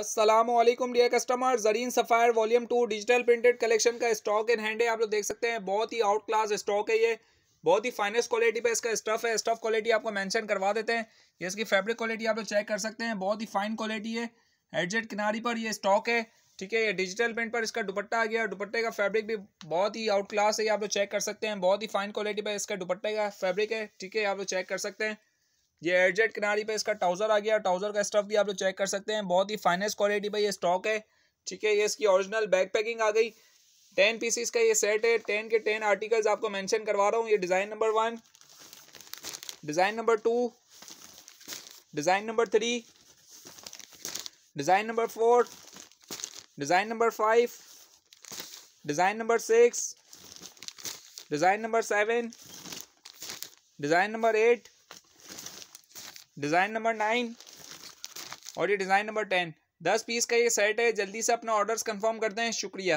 Aslam dear customer Zareen sapphire volume two digital printed collection का stock in hand है आप लोग देख सकते हैं बहुत ही आउट क्लास स्टॉक है ये बहुत ही फाइनेस्ट क्वालिटी पे इसका स्टफ है स्टफ क्वालिटी आपको मेंशन करवा देते हैं ये इसकी फैब्रिक क्वालिटी आप लोग चेक कर सकते हैं बहुत ही फाइन क्वालिटी है एडजेट किनारी पर ये स्टॉक है ठीक है ये डिजिटल प्रिंट पर इसका दुपट्टा आ गया दुपट्टे का फैब्रिक भी बहुत ही आउट क्लास है आप लोग चेक कर सकते हैं बहुत ही फाइन क्वालिटी पर इसका दुपट्टे का फैब्रिक है ठीक है आप लोग चेक कर सकते हैं ये एडजेट किनारी पे इसका ट्राउजर आ गया ट्राउजर का स्टफ भी आप लोग चेक कर सकते हैं बहुत ही फाइनेस्ट क्वालिटी पर ये स्टॉक है ठीक है ये इसकी ओरिजिनल बैक पैकिंग आ गई टेन पीसीस का ये सेट है टेन के टेन आर्टिकल्स आपको मैंशन करवा रहा हूँ ये design number one design number two design number three design number four design number five design number six design number seven design number eight design number nine और ये design number ten दस piece का ये set है जल्दी से अपना orders confirm करते हैं शुक्रिया